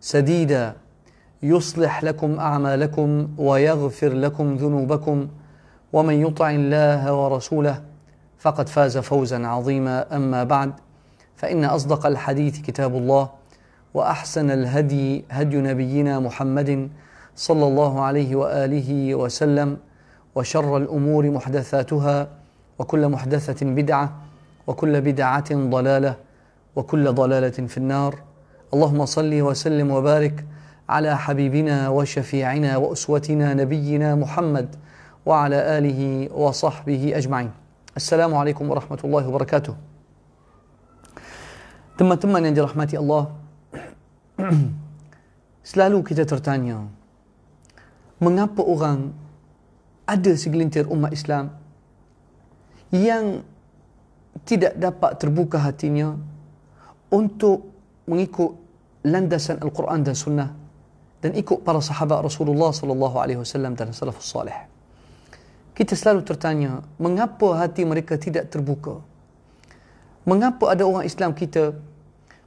سديدا يصلح لكم اعمالكم ويغفر لكم ذنوبكم ومن يطع الله ورسوله فقد فاز فوزا عظيما اما بعد فان اصدق الحديث كتاب الله واحسن الهدي هدي نبينا محمد صلى الله عليه واله وسلم وشر الامور محدثاتها وكل محدثه بدعه وكل بدعه ضلاله وكل ضلاله في النار اللهم صل وسلم وبارك على حبيبنا وشفيعنا واسوتنا نبينا محمد وعلى اله وصحبه اجمعين. السلام عليكم ورحمه الله وبركاته. ثم ثم عند رحمتي الله selalu kita tertanya mengapa orang ada segelintir umat Islam yang tidak dapat terbuka hatinya untuk mengikut landasan Al-Quran dan Sunnah dan ikut para sahabat Rasulullah sallallahu alaihi wasallam dan salafus salih. Kita selalu tertanya, mengapa hati mereka tidak terbuka? Mengapa ada orang Islam kita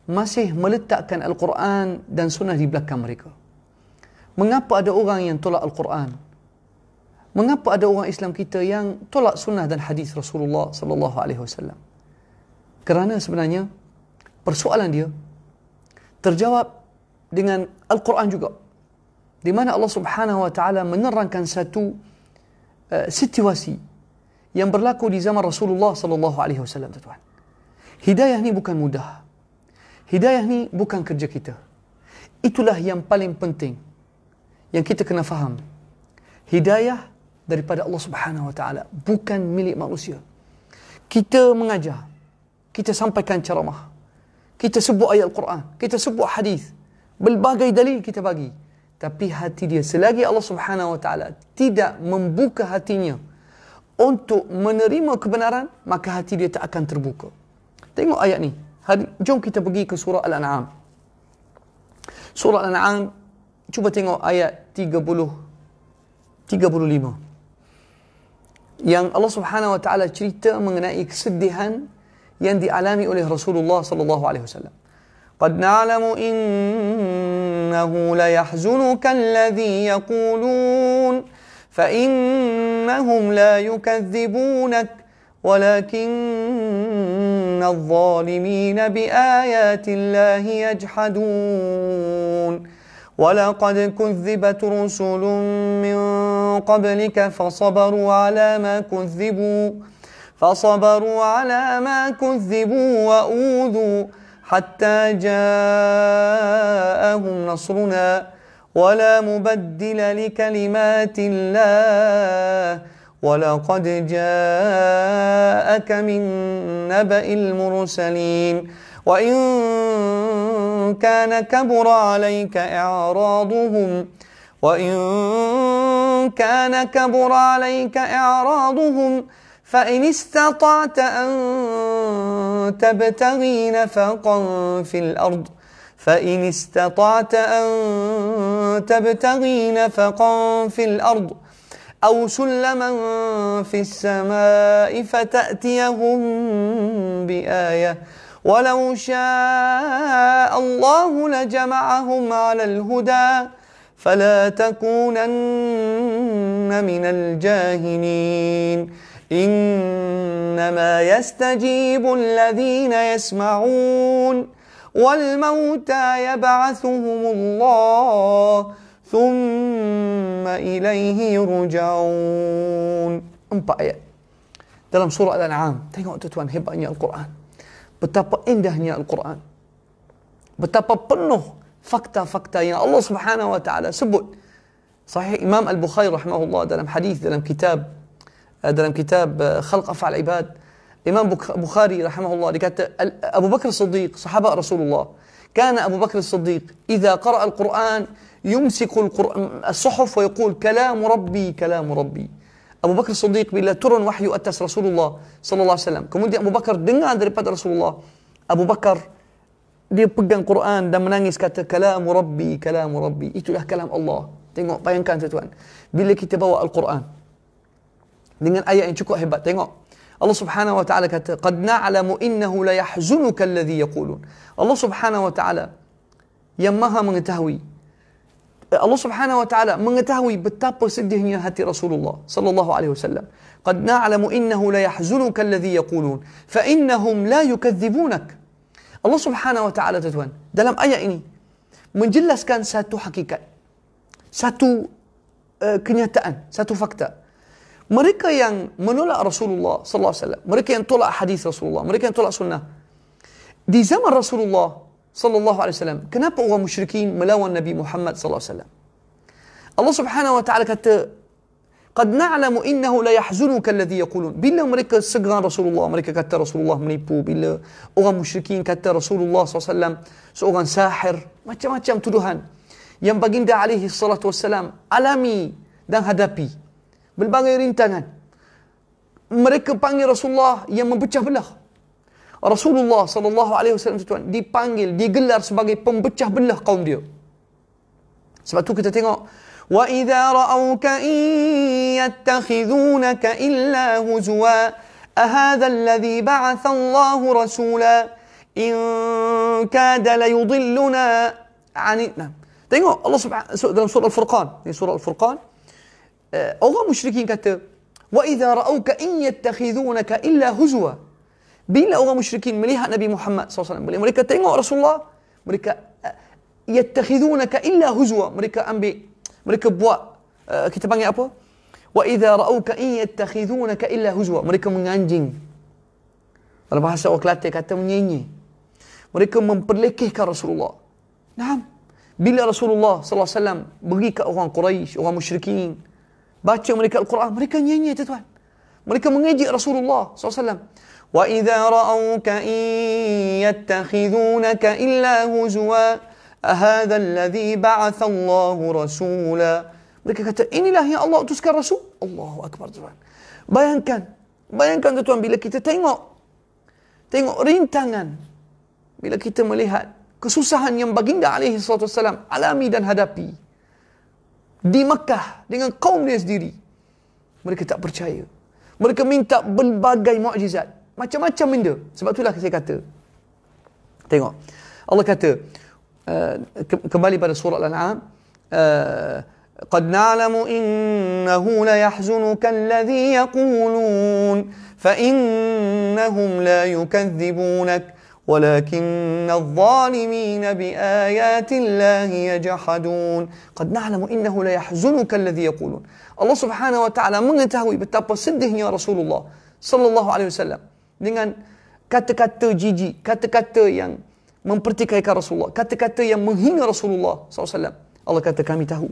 masih meletakkan Al-Quran dan Sunnah di belakang mereka? Mengapa ada orang yang tolak Al-Quran? Mengapa ada orang Islam kita yang tolak Sunnah dan Hadis Rasulullah Sallallahu Alaihi Wasallam? Kerana sebenarnya persoalan dia terjawab dengan Al-Quran juga. Di mana Allah Subhanahu wa taala menerangkan satu uh, situasi yang berlaku di zaman Rasulullah sallallahu alaihi wasallam tuan. Hidayah ni bukan mudah. Hidayah ni bukan kerja kita. Itulah yang paling penting yang kita kena faham. Hidayah daripada Allah Subhanahu wa taala bukan milik manusia. Kita mengajar, kita sampaikan ceramah, kita sebut ayat Al-Quran. Kita sebut hadis. Berbagai dalil kita bagi. Tapi hati dia selagi Allah subhanahu wa ta'ala tidak membuka hatinya untuk menerima kebenaran, maka hati dia tak akan terbuka. Tengok ayat ni. Hari, jom kita pergi ke surah Al-An'am. Surah Al-An'am, cuba tengok ayat 30, 35. Yang Allah subhanahu wa ta'ala cerita mengenai kesedihan يندي علامي إليه رسول الله صلى الله عليه وسلم قد نعلم إنه ليحزنك الذي يقولون فإنهم لا يكذبونك ولكن الظالمين بآيات الله يجحدون ولقد كذبت رسل من قبلك فصبروا على ما كذبوا فصبروا على ما كذبوا وأوذوا حتى جاءهم نصرنا ولا مبدل لكلمات الله ولقد جاءك من نبأ المرسلين وإن كان كبر عليك إعراضهم وإن كان كبر عليك إعراضهم فإن استطعت أن تبتغي نفقا في الأرض فإن استطعت أن تبتغي نفقا في الأرض أو سلما في السماء فتأتيهم بآية ولو شاء الله لجمعهم على الهدى فلا تكونن من الجاهلين إنما يستجيب الذين يسمعون والموتى يبعثهم الله ثم إليه يرجعون Empat ayat dalam surah Al-An'am. Tengok tu tuan hebatnya Al-Quran. Betapa indahnya Al-Quran. Betapa penuh fakta-fakta yang Allah Subhanahu wa taala sebut. Sahih Imam Al-Bukhari rahimahullah dalam hadis dalam kitab درم كتاب خلق أفعال عباد إمام بخاري رحمه الله أبو بكر الصديق صحابة رسول الله كان أبو بكر الصديق إذا قرأ القرآن يمسك الصحف ويقول كلام ربي كلام ربي Abu Bakar Siddiq bila turun wahyu atas Rasulullah sallallahu alaihi wasallam. Kemudian Abu Bakar dengar daripada Rasulullah. Abu Bakar dia pegang Quran dan menangis kata kalamu rabbi kalamu rabbi. Itulah kalam Allah. Tengok bayangkan tuan-tuan. Bila kita bawa al-Quran dengan ayat yang cukup hebat tengok Allah Subhanahu wa taala kata qad na'lamu innahu la yahzunuka alladhi yaqulun Allah Subhanahu wa taala yang maha mengetahui Allah Subhanahu wa taala mengetahui betapa sedihnya hati Rasulullah sallallahu alaihi wasallam qad na'lamu innahu la yahzunuka alladhi yaqulun fa innahum la yukadzibunak Allah Subhanahu wa taala tuan dalam ayat ini menjelaskan satu hakikat satu uh, kenyataan satu fakta mereka yang menolak Rasulullah sallallahu alaihi wasallam mereka yang tolak hadis Rasulullah mereka yang tolak sunnah di zaman Rasulullah sallallahu alaihi wasallam kenapa orang musyrikin melawan Nabi Muhammad sallallahu alaihi wasallam Allah Subhanahu wa taala kata qad na'lamu innahu la yahzunuka alladhi yaqulun bila mereka segan Rasulullah mereka kata Rasulullah menipu bila orang musyrikin kata Rasulullah sallallahu alaihi wasallam seorang sahir macam-macam tuduhan yang baginda alaihi salatu wasallam alami dan hadapi berbagai rintangan. Mereka panggil Rasulullah yang mempecah belah. Rasulullah sallallahu alaihi wasallam tuan dipanggil, digelar sebagai pembecah belah kaum dia. Sebab tu kita tengok wa idza ra'awka yattakhidhunaka illa huzwa ahadha alladhi ba'atha Allah rasula in kada la yudilluna 'anina. Tengok Allah subhanahu dalam surah Al-Furqan, ni surah Al-Furqan أوغا مشركين كت وإذا رأوك إن يتخذونك إلا هزوا بين أوغا مشركين مليها نبي محمد صلى الله عليه وسلم مليك تينو رسول الله مليك يتخذونك إلا هزوا مليك أنبي مليك بوا كتبان يا أبو وإذا رأوك إن يتخذونك إلا هزوا مليك من أنجين على بحاسة وكلاتي كتا من يني مليك من بلكيك رسول الله نعم بلا رسول الله صلى الله عليه وسلم بغيك أوغان قريش أوغان مشركين مشركين baca mereka Al-Quran. Mereka nyanyi tu tuan. Mereka mengejek Rasulullah SAW. Wa idha ra'auka in yattakhidunaka illa huzwa ahadha alladhi ba'atha Allahu Mereka kata inilah yang Allah utuskan Rasul. Allahu Akbar tuan. Bayangkan. Bayangkan tuan bila kita tengok. Tengok rintangan. Bila kita melihat kesusahan yang baginda alaihi salatu wasalam alami dan hadapi di Mekah dengan kaum dia sendiri. Mereka tak percaya. Mereka minta berbagai mukjizat. Macam-macam benda. Sebab itulah saya kata. Tengok. Allah kata uh, ke- kembali pada surah Al-An'am uh, قد نعلم إنه ليحزنك الذي يقولون فإنهم لا يكذبونك ولكن الظالمين بآيات الله يجحدون قد نعلم إنه لا يحزنك الذي يقولون الله سبحانه وتعالى من يتهوي بتابة صده يا رسول الله صلى الله عليه وسلم dengan kata-kata jiji, kata-kata yang mempertikaikan Rasulullah, kata-kata yang menghina Rasulullah SAW. Allah kata kami tahu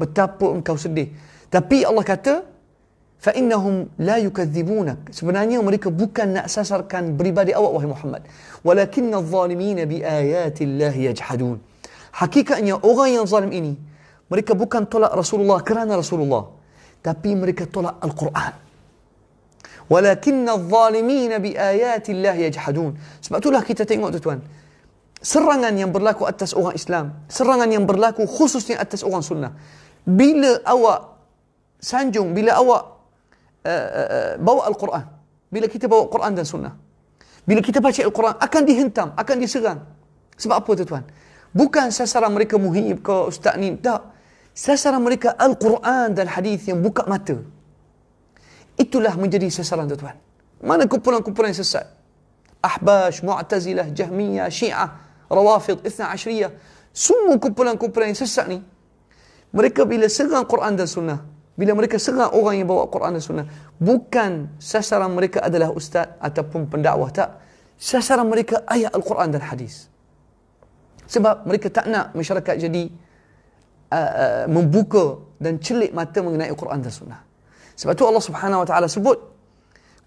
betapa engkau sedih. Tapi Allah kata فإنهم لا يكذبونك سبحان سبحانه أمريكا بوكا نأساسر كان بريبادي أو وهي محمد ولكن الظالمين بآيات الله يجحدون حقيقة أن أغاية ظالم إني أمريكا بوكا طلع رسول الله كران رسول الله تبي أمريكا طلع القرآن ولكن الظالمين بآيات الله يجحدون سبحان الله كتا تنقو تتوان سرنا أن ينبر لك أتس إسلام سرنا أن ينبر لك خصوصا أتس أغا سنة بلا أو سانجون بلا أو bawa Al-Quran. Bila kita bawa Quran dan Sunnah. Bila kita baca Al-Quran, akan dihentam, akan diserang. Sebab apa tu tuan? Bukan sasaran mereka muhib ke ustaz ni. Tak. Sasaran mereka Al-Quran dan hadis yang buka mata. Itulah menjadi sasaran tu tuan. Mana kumpulan-kumpulan yang sesat? Ahbash, Mu'tazilah, Jahmiyah, Syiah, Rawafid, Ithna Ashriyah. Semua kumpulan-kumpulan yang sesat ni. Mereka bila serang Quran dan Sunnah, bila mereka serang orang yang bawa Quran dan Sunnah bukan sasaran mereka adalah ustaz ataupun pendakwah tak sasaran mereka ayat Al-Quran dan hadis sebab mereka tak nak masyarakat jadi uh, uh, membuka dan celik mata mengenai al Quran dan Sunnah sebab tu Allah Subhanahu wa taala sebut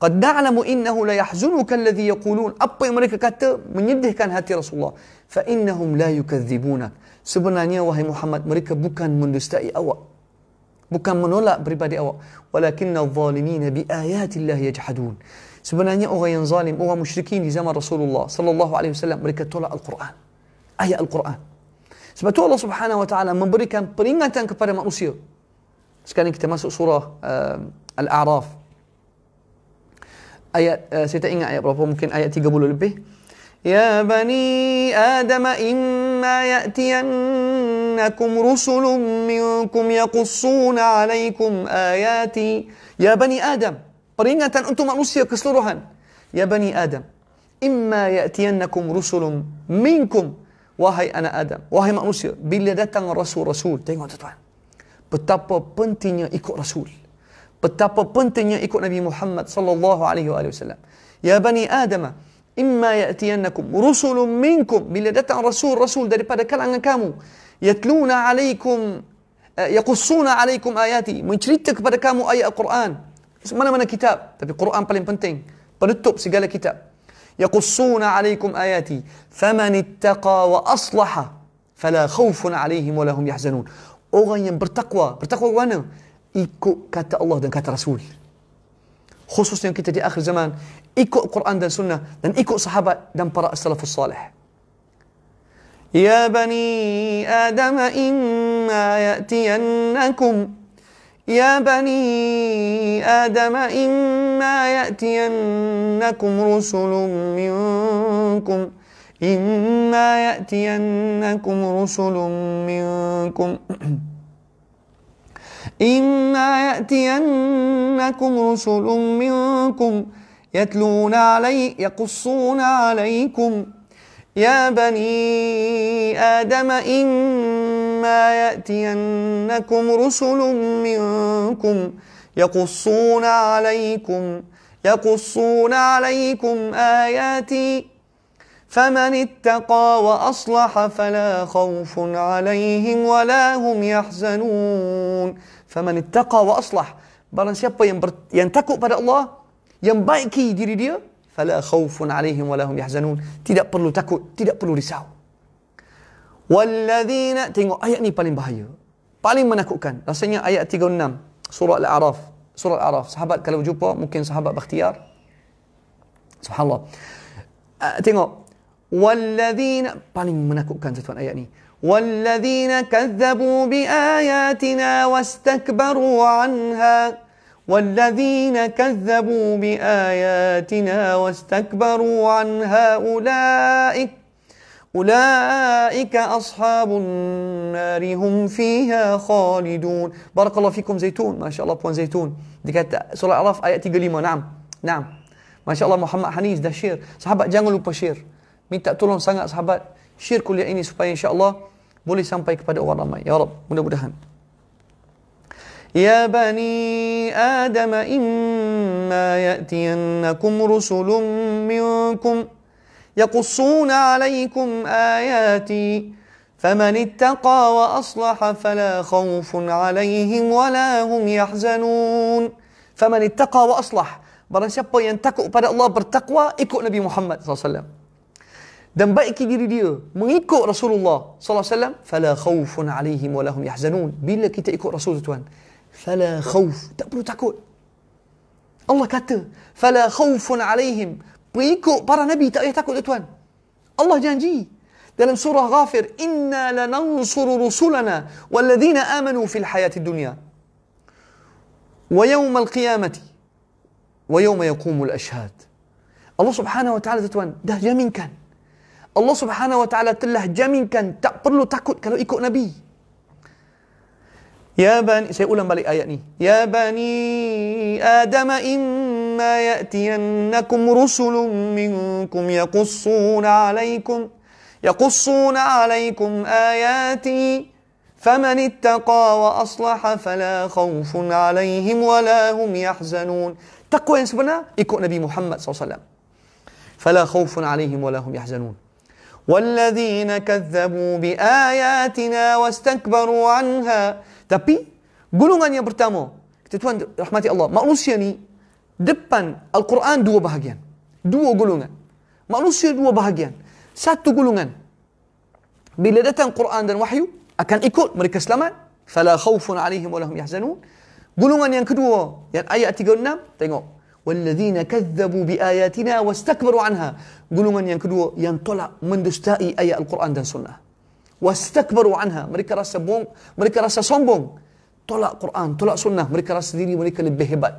qad na'lamu innahu la yahzunuka alladhi yaqulun apa yang mereka kata menyedihkan hati Rasulullah fa innahum la yukadzibunak sebenarnya wahai Muhammad mereka bukan mendustai awak Bukan menolak beribadat awak. Walakinna zalimina bi ayatillah yajhadun. Sebenarnya orang yang zalim, orang musyrikin di zaman Rasulullah sallallahu alaihi wasallam mereka tolak Al-Quran. Ayat Al-Quran. Sebab itu Allah Subhanahu wa taala memberikan peringatan kepada manusia. Sekarang kita masuk surah uh, Al-A'raf. Ayat uh, saya tak ingat ayat berapa, mungkin ayat 30 lebih. Ya bani Adam imma ya'tiyan إنكم رسل منكم يقصون عليكم آياتي يا بني آدم peringatan untuk manusia keseluruhan يا بني آدم إما يأتينكم رسل منكم wahai anak Adam wahai manusia bila datang rasul-rasul tengok tuan betapa pentingnya ikut rasul betapa pentingnya ikut Nabi Muhammad sallallahu alaihi wasallam ya bani adam imma ya'tiyannakum rusulun minkum bila datang rasul-rasul daripada kalangan kamu يتلون عليكم آه، يقصون عليكم اياتي من شريتك بدا اي القران من من كتاب تبي قران بلين بنتين بنتوب سيقال كتاب يقصون عليكم اياتي فمن اتقى واصلح فلا خوف عليهم ولا هم يحزنون اوغن برتقوى برتقوى وانا ايكو كات الله دن كات رسول خصوصا كنت اخر زمان ايكو القران دن سنه دن ايكو صحابه دن براء السلف الصالح يا بني آدم إما يأتينكم يا بني آدم إما يأتينكم رسل منكم إما يأتينكم رسل منكم إما يأتينكم رسل منكم يتلون علي يقصون عليكم يا بني آدم إما يأتينكم رسل منكم يقصون عليكم يقصون عليكم آياتي فمن اتقى وأصلح فلا خوف عليهم ولا هم يحزنون فمن اتقى وأصلح barang siapa yang ber, yang takut pada Allah yang baiki diri dia فلا خوف عليهم ولا هم يحزنون Tidak perlu takut, tidak perlu risau. والذين tengok ayat ni paling bahaya. Paling menakutkan. Rasanya ayat 36 surah Al-A'raf. Surah Al-A'raf. Sahabat kalau jumpa mungkin sahabat bakhtiar Subhanallah. Uh, tengok والذين paling menakutkan satuan ayat ni. والذين كذبوا بآياتنا واستكبروا عنها والذين كذبوا بآياتنا واستكبروا عنها أولئك أولئك أصحاب النار هم فيها خالدون بارك الله فيكم زيتون ما شاء الله puan زيتون dia kata surah Araf ayat 35 نعم نعم ما شاء الله Muhammad Hanis dah share sahabat jangan lupa share minta tolong sangat sahabat share kuliah ini supaya insya Allah boleh sampai kepada orang ramai ya Rab mudah-mudahan يا بني آدم إما يأتينكم رسل منكم يقصون عليكم آياتي فمن اتقى وأصلح فلا خوف عليهم ولا هم يحزنون فمن اتقى وأصلح Barang siapa yang takut pada Allah bertakwa ikut Nabi Muhammad SAW. Dan baiki diri dia mengikut Rasulullah SAW. Fala khawfun alaihim wa lahum yahzanun. Bila kita ikut Rasul tuan فلا خوف tak perlu takut Allah kata fala khaufun alaihim pengikut para nabi tak payah takut tuan Allah janji dalam surah Ghafir inna lanansuru rusulana walladhina amanu fil hayati dunya wa yawmal qiyamati wa yawma yaqumul ashhad Allah subhanahu wa ta'ala tuan dah jaminkan Allah subhanahu wa ta'ala telah jaminkan tak perlu takut kalau ikut nabi يا بني سيقول ulang balik ayat يا بني ادم اما ياتينكم رسل منكم يقصون عليكم يقصون عليكم آياتي فمن اتقى وأصلح فلا خوف عليهم ولا هم يحزنون تقوى نبي محمد صلى الله عليه وسلم فلا خوف عليهم ولا هم يحزنون والذين كذبوا بآياتنا واستكبروا عنها Tapi golongan yang pertama, kita tuan rahmati Allah, manusia ni depan Al-Quran dua bahagian. Dua golongan. Manusia dua bahagian. Satu golongan. Bila datang Quran dan wahyu, akan ikut mereka selamat. Fala khawfun alaihim wa lahum yahzanun. Golongan yang kedua, yang ayat 36, tengok. Walladzina kazzabu bi ayatina wastakbaru anha. Golongan yang kedua yang tolak mendustai ayat Al-Quran dan sunnah wastakbaru anha mereka rasa bom mereka rasa sombong tolak Quran tolak sunnah mereka rasa diri mereka lebih hebat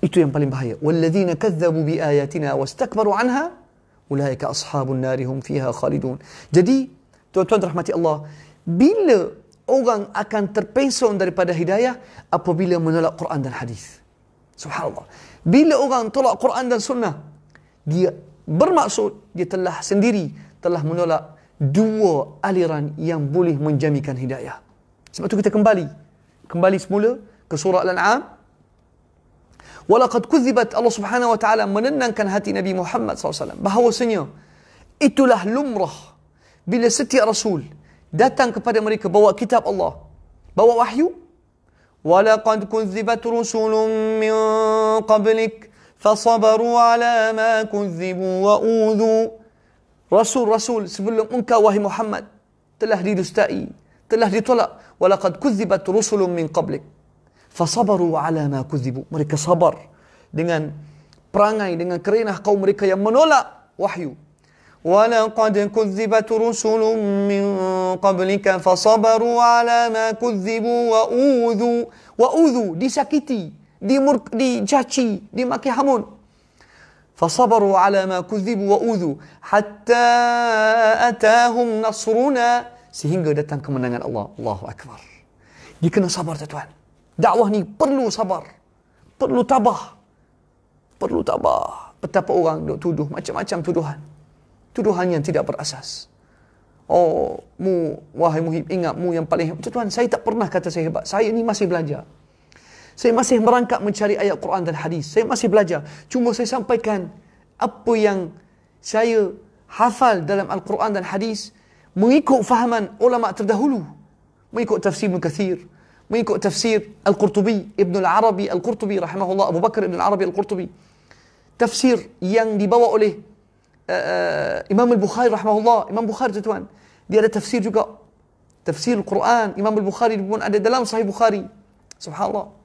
itu yang paling bahaya walladzina kadzabu biayatina wastakbaru anha ulaika ashabun nari hum fiha khalidun jadi tuan-tuan rahmati Allah bila orang akan terpesong daripada hidayah apabila menolak Quran dan hadis subhanallah bila orang tolak Quran dan sunnah dia bermaksud dia telah sendiri telah menolak dua aliran yang boleh menjamikan hidayah. Sebab tu kita kembali. Kembali semula ke surah Al-An'am. Walaqad kuzibat Allah subhanahu wa ta'ala menenangkan hati Nabi Muhammad SAW. Bahawasanya, itulah lumrah. Bila setiap Rasul datang kepada mereka bawa kitab Allah. Bawa wahyu. Walaqad kuzibat rusulun min qablik. Fasabaru ala ma kuzibu wa uzu rasul-rasul sebelum engkau wahai Muhammad telah didustai, telah ditolak. Walaqad kuzibat rusulun min qablik. Fasabaru ala ma kuzibu. Mereka sabar dengan perangai, dengan kerenah kaum mereka yang menolak wahyu. Walaqad kuzibat rusulun min qablik. Fasabaru ala ma kuzibu wa uzu. Wa uzu, disakiti, dimurk, dijaci, dimaki hamun. فصبروا على ما كذبوا وأوذوا حتى أتاهم نصرنا sehingga datang kemenangan Allah Allahu Akbar dia kena sabar tuan dakwah ni perlu sabar perlu tabah perlu tabah betapa orang duk tuduh macam-macam tuduhan tuduhan yang tidak berasas oh mu wahai muhib ingat mu yang paling hebat tuan saya tak pernah kata saya hebat saya ni masih belajar saya masih merangkak mencari ayat Quran dan hadis. Saya masih belajar. Cuma saya sampaikan apa yang saya hafal dalam Al-Quran dan hadis mengikut fahaman ulama terdahulu. Mengikut tafsir Mukathir. Mengikut tafsir Al-Qurtubi, Ibn Al-Arabi Al-Qurtubi, Rahimahullah Abu Bakar Ibn Al-Arabi Al-Qurtubi. Tafsir yang dibawa oleh uh, Imam Al-Bukhari Rahimahullah. Imam Bukhari tuan-tuan. Dia ada tafsir juga. Tafsir Al-Quran, Imam Al-Bukhari pun ada dalam sahih Bukhari. Subhanallah.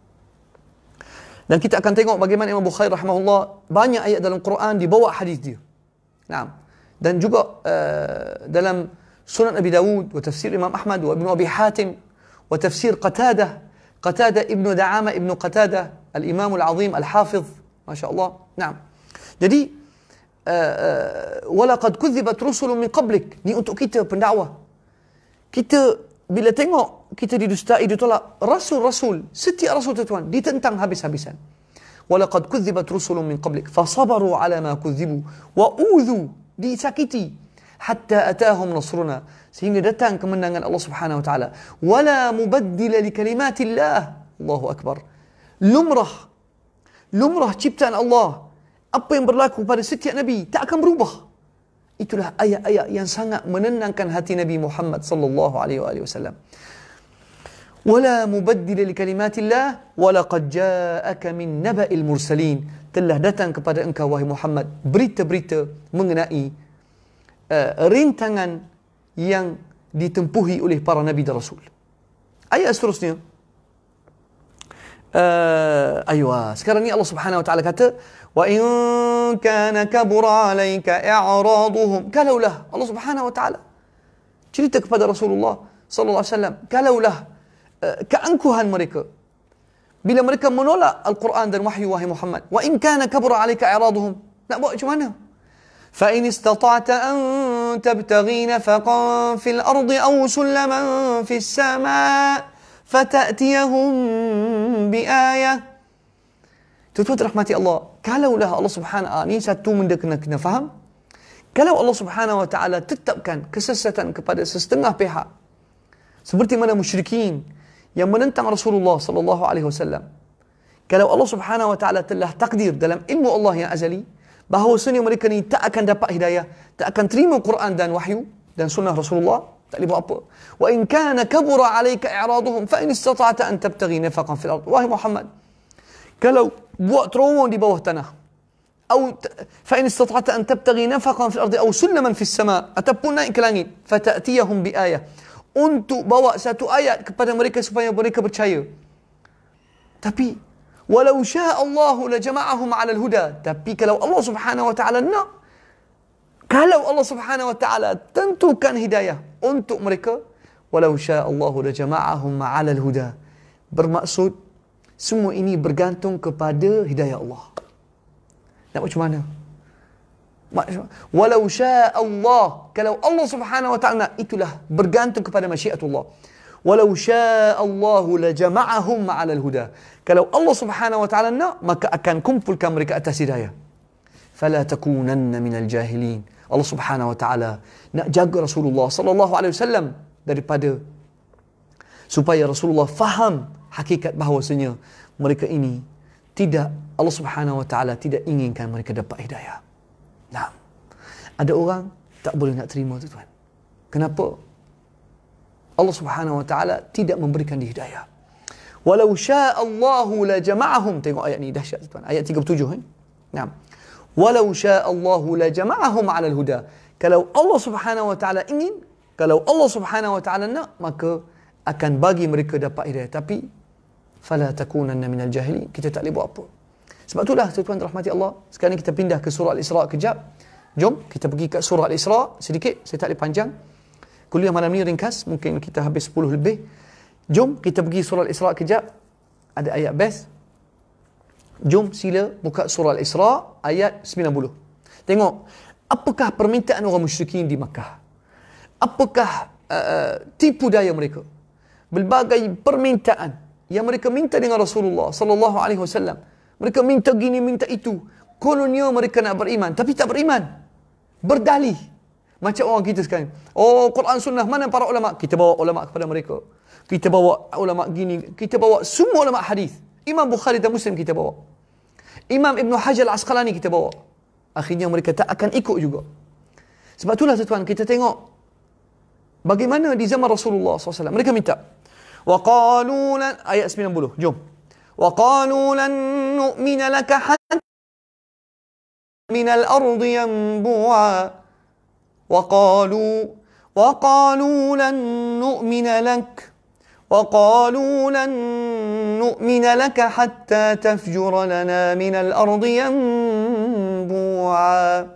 Dan kita akan tengok bagaimana Imam Bukhari rahmahullah banyak ayat dalam Quran dibawa hadis dia. Naam. Dan juga uh, dalam Sunan Abi Dawud wa tafsir Imam Ahmad wa Ibn Abi Hatim wa tafsir Qatadah, Qatadah ibnu Da'ama ibnu Qatadah, Al-Imam Al-Azim Al-Hafiz, masya-Allah. Naam. Jadi eh, eh, walaqad kudzibat rusulun min qablik ni untuk kita pendakwah kita bila tengok kita didustai, ditolak. Rasul-rasul, setiap rasul tuan, ditentang habis-habisan. Walaqad kudzibat rusulun min qablik, fasabaru ala ma kudzibu, wa uzu, disakiti. Hatta atahum nasruna. Sehingga datang kemenangan Allah subhanahu wa ta'ala. Wala mubaddila li kalimatillah. Allahu Akbar. Lumrah. Lumrah ciptaan Allah. Apa yang berlaku pada setiap Nabi, tak akan berubah. Itulah ayat-ayat yang sangat menenangkan hati Nabi Muhammad sallallahu alaihi wasallam. ولا مبدل لكلمات الله ولقد جاءك من نبأ المرسلين telah datang kepada engkau wahai Muhammad berita-berita mengenai uh, rintangan yang ditempuhi oleh para nabi dan rasul. Ayat seterusnya uh, eh, ayuh ah, sekarang ni Allah Subhanahu wa taala kata wa in kana kabura alayka i'raduhum kalaulah Allah Subhanahu wa taala cerita kepada Rasulullah sallallahu alaihi wasallam kalaulah keangkuhan mereka bila mereka menolak Al-Quran dan wahyu wahai Muhammad wa in kana kabura alayka i'raduhum nak buat macam mana fa in istata'ta an tabtaghina faqan fil ardi aw sulaman fis sama' fata'tiyahum bi ayah Tuan-tuan rahmati Allah, kalaulah Allah Subhanahu wa ni satu benda kena kena faham. Kalau Allah Subhanahu wa taala tetapkan kesesatan kepada setengah pihak seperti mana musyrikin yang menentang Rasulullah sallallahu alaihi wasallam. Kalau Allah Subhanahu wa taala telah takdir dalam ilmu Allah yang azali bahawa sunnah mereka ni tak akan dapat hidayah, tak akan terima Quran dan wahyu dan sunnah Rasulullah, tak boleh buat apa. Wa in kana kabura alayka i'raduhum fa in istata'ta an tabtaghi nafaqan fil ard. Wahai Muhammad, kalau buat terowong di bawah tanah أو فإن استطعت أن تبتغي نفقا في الأرض أو سلما في السماء أتبون نائك لاني فتأتيهم بآية untuk bawa satu ayat kepada mereka supaya mereka percaya. Tapi walau syaa Allah la jama'ahum 'ala al-huda, tapi kalau Allah Subhanahu wa ta'ala nak kalau Allah Subhanahu wa ta'ala tentukan hidayah untuk mereka, walau syaa Allah la jama'ahum 'ala al-huda. Bermaksud semua ini bergantung kepada hidayah Allah. Nak macam mana? Walau syaa Allah. Kalau Allah subhanahu wa ta'ala itulah bergantung kepada Allah. Walau syaa Allah la jama'ahum ma'ala al-huda. Kalau Allah subhanahu wa ta'ala nak, maka akan kumpulkan mereka atas hidayah. Fala takunanna minal jahilin. Allah subhanahu wa ta'ala nak jaga Rasulullah sallallahu alaihi wasallam daripada supaya Rasulullah faham hakikat bahawasanya mereka ini tidak Allah subhanahu wa ta'ala tidak inginkan mereka dapat hidayah. Nah. Ada orang tak boleh nak terima tu tuan. Kenapa? Allah Subhanahu Wa Taala tidak memberikan dia hidayah. Walau syaa Allah la jama'ahum. Tengok ayat ni dahsyat tuan. Ayat 37 eh. Naam. Walau syaa Allah la jama'ahum 'ala al-huda. Kalau Allah Subhanahu Wa Taala ingin, kalau Allah Subhanahu Wa Taala nak, maka akan bagi mereka dapat hidayah. Tapi fala takunanna minal jahilin. Kita tak boleh buat apa. Sebab itulah tuan-tuan rahmati Allah. Sekarang kita pindah ke surah Al-Isra kejap. Jom kita pergi ke surah Al-Isra sedikit. Saya tak boleh panjang. Kuliah malam ni ringkas. Mungkin kita habis 10 lebih. Jom kita pergi surah Al-Isra kejap. Ada ayat best. Jom sila buka surah Al-Isra ayat 90. Tengok. Apakah permintaan orang musyrikin di Makkah? Apakah uh, tipu daya mereka? Berbagai permintaan yang mereka minta dengan Rasulullah sallallahu alaihi wasallam. Mereka minta gini, minta itu. Kononnya mereka nak beriman. Tapi tak beriman. Berdalih. Macam orang kita sekarang. Oh, Quran Sunnah. Mana para ulama? Kita bawa ulama kepada mereka. Kita bawa ulama gini. Kita bawa semua ulama hadis. Imam Bukhari dan Muslim kita bawa. Imam Ibn Hajar Al-Asqalani kita bawa. Akhirnya mereka tak akan ikut juga. Sebab itulah tuan kita tengok bagaimana di zaman Rasulullah SAW. Mereka minta. Wa qalulan ayat 90. Jom. وقالوا لن نؤمن لك حتى من الأرض ينبوعا وقالوا وقالوا لن نؤمن لك وقالوا لن نؤمن لك حتى تفجر لنا من الأرض ينبوعا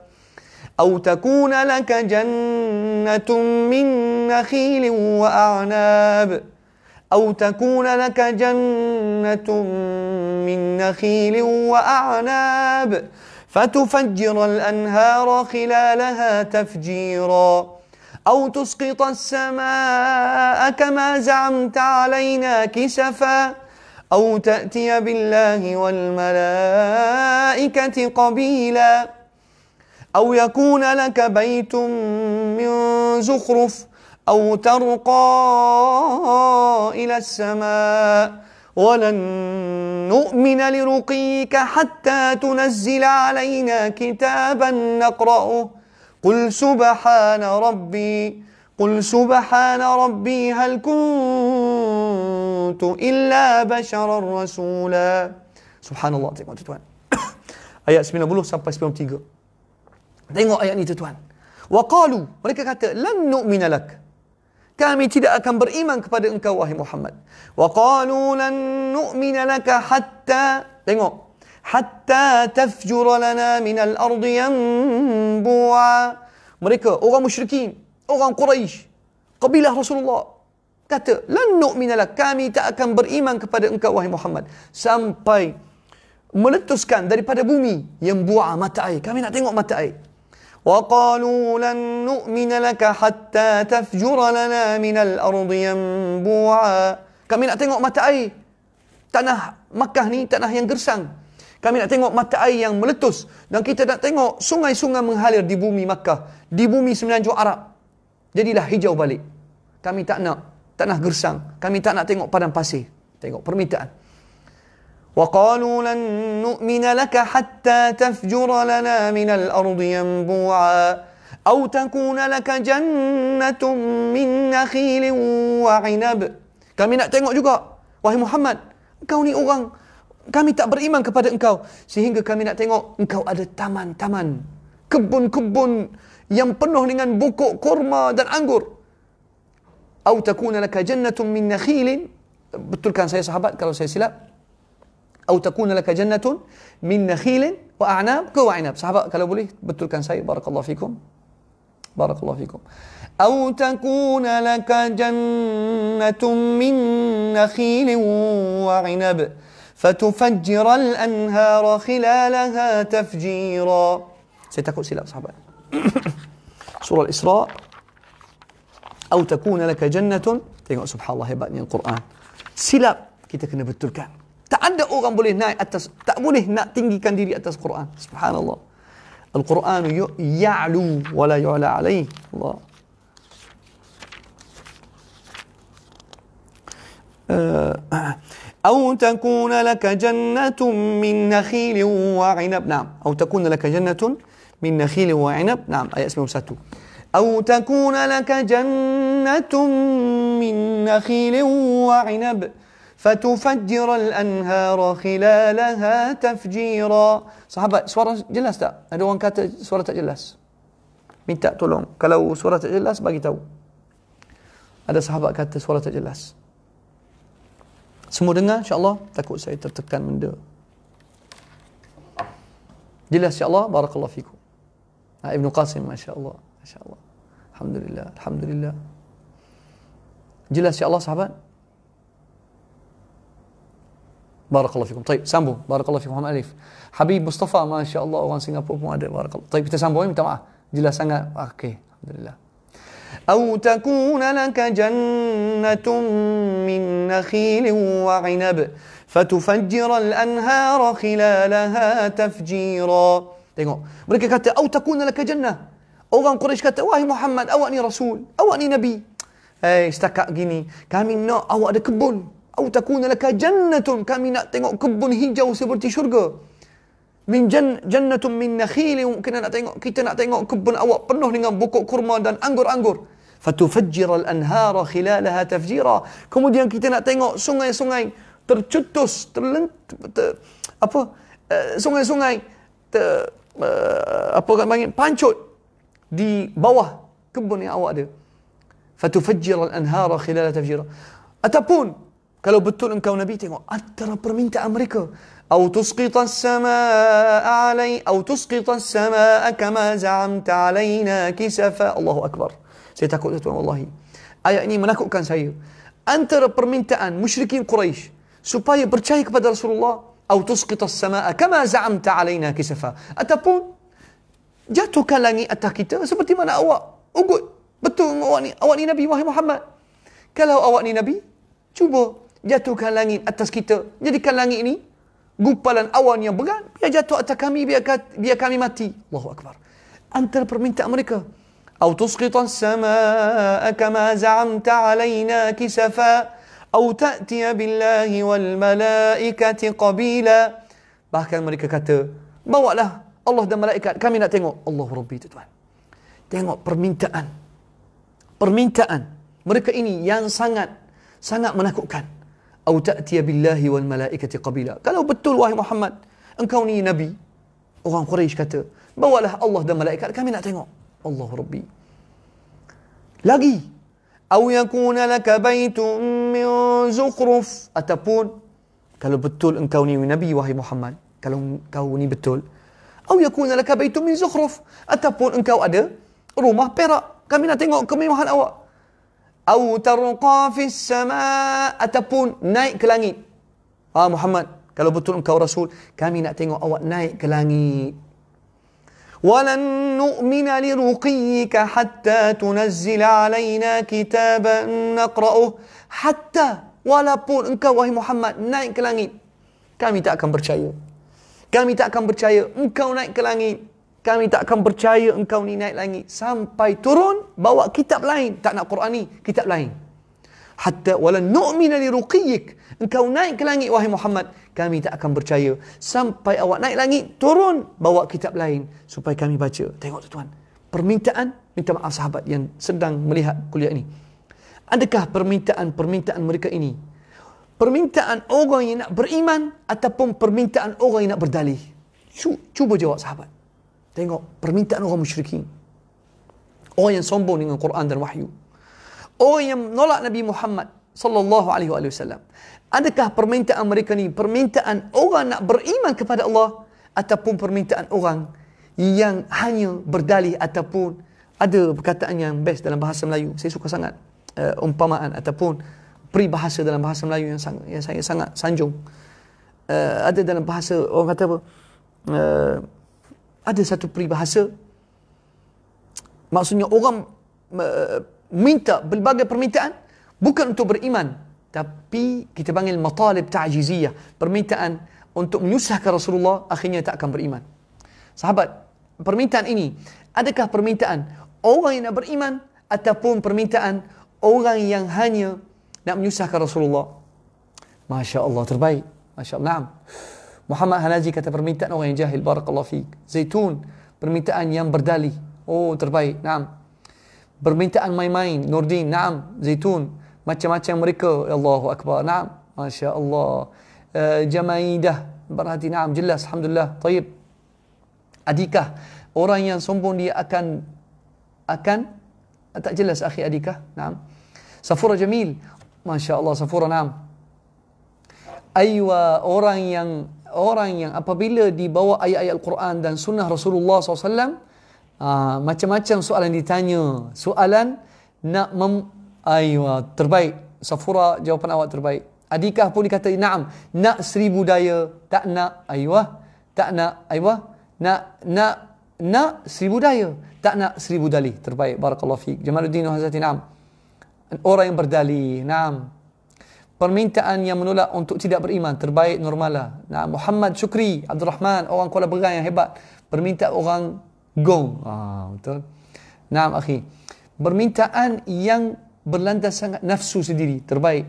أو تكون لك جنة من نخيل وأعناب ۖ أو تكون لك جنة من نخيل وأعناب فتفجر الأنهار خلالها تفجيرا أو تسقط السماء كما زعمت علينا كسفا أو تأتي بالله والملائكة قبيلا أو يكون لك بيت من زخرف أو ترقى إلى السماء ولن نؤمن لرقيك حتى تنزل علينا كتابا نقرأه قل سبحان ربي قل سبحان ربي هل كنت إلا بشرا رسولا سبحان الله تعالى تتوان tuan ayat 90 sampai 93 tengok ayat ni تتوان وقالوا ولك kata لن نؤمن لك kami tidak akan beriman kepada engkau wahai Muhammad. Wa qalu lan nu'mina laka hatta tengok hatta tafjur lana min al-ard yanbu'a. Mereka orang musyrikin, orang Quraisy, kabilah Rasulullah kata lan nu'mina lak kami tak akan beriman kepada engkau wahai Muhammad sampai meletuskan daripada bumi yang bua mata air. Kami nak tengok mata air. وقالوا لن نؤمن لك حتى تفجر لنا من الأرض ينبوعا Kami nak tengok mata air Tanah Makkah ni tanah yang gersang Kami nak tengok mata air yang meletus Dan kita nak tengok sungai-sungai mengalir di bumi Makkah Di bumi semenanjung Arab Jadilah hijau balik Kami tak nak tanah gersang Kami tak nak tengok padang pasir Tengok permintaan وقالوا لن نؤمن لك حتى تفجر لنا من الأرض ينبوعا أو تكون لك جنة من نخيل وعنب Kami nak tengok juga. Wahai Muhammad, engkau ni orang. Kami tak beriman kepada engkau. Sehingga kami nak tengok, engkau ada taman-taman. Kebun-kebun yang penuh dengan bukuk, kurma dan anggur. Atau takuna laka jannatun min nakhilin. Betulkan saya sahabat kalau saya silap. او تكون لك جنه من نخيل واعناب كو عناب صحاب قالوا لي بتقول كان بارك الله فيكم بارك الله فيكم او تكون لك جنه من نخيل وعنب فتفجر الانهار خلالها تفجيرا ستكون سلاح صحابة سوره الاسراء او تكون لك جنه سبحان الله هبه القران سلاب كي تكن بالتركان Tak ada orang boleh naik atas tak boleh nak tinggikan diri atas Quran. Subhanallah. Al-Quran ya'lu wa la yu'la alaih. Allah. أو تكون لك جنة من نخيل وعنب نعم أو تكون لك جنة من نخيل وعنب نعم أي اسمه ساتو أو تكون لك جنة من نخيل وعنب فتفجر الأنهار خلالها تفجيرا صحابة سورة جلس تا هذا وان كات سورة جلس مين تأتلون كلو سورة جلس باقي تو هذا صحابة كات سورة جلس سمو دنا إن شاء الله تكو سيتر تكن من دو جلس يا الله بارك الله فيكم ابن قاسم ما شاء الله ما شاء الله الحمد لله الحمد لله جلس يا الله صحابه بارك الله فيكم طيب سامبو بارك الله فيكم الف حبيب مصطفى ما شاء الله وان سنغافور ما ادري بارك الله طيب انت سامبو انت معه جلا سانغا اوكي الحمد لله أو تكون لك جنة من نخيل وعنب فتفجر الأنهار خلالها تفجيرا تيغو بريكا كاتا أو تكون لك جنة أو فان قريش كاتا واهي محمد أو أني رسول أو أني نبي أي استكا جيني كامي نو أو أدكبون atau takuna laka jannatun kami nak tengok kebun hijau seperti syurga. Min jannatun min nakhil mungkin nak tengok kita nak tengok kebun awak penuh dengan pokok kurma dan anggur-anggur. Fatufajjira al-anhara khilalaha tafjira. Kemudian kita nak tengok sungai-sungai tercutus terlent ter, apa eh, sungai-sungai ter, eh, apa kata panggil pancut di bawah kebun yang awak ada. Fatufajjira al-anhara khilalaha tafjira. Ataupun kalau betul engkau Nabi tengok antara permintaan mereka atau تسقط السماء علي atau تسقط السماء كما زعمت علينا كسفا الله اكبر saya takut tuan wallahi ayat ini menakutkan saya antara permintaan musyrikin Quraisy supaya percaya kepada Rasulullah atau تسقط السماء كما زعمت علينا كسفا ataupun jatuhkan langit atas kita seperti mana awak ugut betul awak ni awak ni nabi wahai Muhammad kalau awak ni nabi cuba jatuhkan langit atas kita. Jadikan langit ini gumpalan awan yang berat. Biar jatuh atas kami, biar, kat, biar kami mati. Allahu Akbar. Antara permintaan mereka. Atau tusqitan samaa kama za'amta alaina kisafa. Atau ta'tiya billahi wal malaikati qabila. Bahkan mereka kata, bawalah Allah dan malaikat. Kami nak tengok. Allahu Rabbi itu Tuhan. Tengok permintaan. Permintaan. Mereka ini yang sangat, sangat menakutkan atau ta'ti billahi wal malaikati qabila. Kalau betul wahai Muhammad, engkau ni nabi. Orang Quraisy kata, bawalah Allah dan malaikat kami nak tengok. Allah Rabbi. Lagi Aw yakuna laka baitun min zukhruf ataupun kalau betul engkau ni nabi wahai Muhammad kalau engkau ni betul aw yakuna laka baitun min zukhruf ataupun engkau ada rumah perak kami nak tengok kemewahan awak Au tarqa fis sama ataupun naik ke langit. Ah Muhammad, kalau betul engkau rasul, kami nak tengok awak naik ke langit. Walan nu'min li ruqiyika hatta tunzil alaina kitaban naqra'u hatta walaupun engkau wahai Muhammad naik ke langit, kami tak akan percaya. Kami tak akan percaya engkau naik ke langit kami tak akan percaya engkau ni naik langit sampai turun bawa kitab lain tak nak Quran ni kitab lain hatta wala nu'mina li ruqiyik engkau naik ke langit wahai Muhammad kami tak akan percaya sampai awak naik langit turun bawa kitab lain supaya kami baca tengok tu tuan permintaan minta maaf sahabat yang sedang melihat kuliah ini adakah permintaan-permintaan mereka ini permintaan orang yang nak beriman ataupun permintaan orang yang nak berdalih cuba jawab sahabat Tengok permintaan orang musyrikin. Orang yang sombong dengan Quran dan wahyu. Orang yang menolak Nabi Muhammad sallallahu alaihi wasallam. Adakah permintaan mereka ni permintaan orang nak beriman kepada Allah ataupun permintaan orang yang hanya berdalih ataupun ada perkataan yang best dalam bahasa Melayu. Saya suka sangat uh, umpamaan ataupun peribahasa dalam bahasa Melayu yang, sang, yang saya sangat sanjung. Uh, ada dalam bahasa orang kata apa? Uh, ada satu peribahasa maksudnya orang uh, minta berbagai permintaan bukan untuk beriman tapi kita panggil matalib ta'jiziyah permintaan untuk menyusahkan Rasulullah akhirnya tak akan beriman sahabat permintaan ini adakah permintaan orang yang nak beriman ataupun permintaan orang yang hanya nak menyusahkan Rasulullah masya-Allah terbaik masya-Allah Muhammad Hanaji kata permintaan orang yang jahil barakallahu fiik. Zaitun permintaan yang berdalih. Oh terbaik. Naam. Permintaan main-main Nurdin. Naam. Zaitun macam-macam mereka. Allahu akbar. Naam. Masya-Allah. Uh, Jamaidah berhati naam jelas alhamdulillah. Tayib. Adikah orang yang sombong dia akan akan tak jelas akhi Adika. Naam. Safura Jamil. Masya-Allah Safura naam. Aiwa orang yang orang yang apabila dibawa ayat-ayat Al-Quran dan sunnah Rasulullah SAW, ah, macam-macam soalan ditanya. Soalan nak mem... Aywa, terbaik. Safura, jawapan awak terbaik. Adikah pun dikata, naam, nak seribu daya, tak nak, aywa, tak nak, aywa, nak, nak, nak seribu daya, tak nak seribu dalih. Terbaik, Barakallahu Fik. Jamaluddin Hazati naam. Orang yang berdalih, naam permintaan yang menolak untuk tidak beriman terbaik normala nah Muhammad Syukri Abdul Rahman orang Kuala Berang yang hebat berminta orang gong ah betul nah akhi permintaan yang berlandas sangat nafsu sendiri terbaik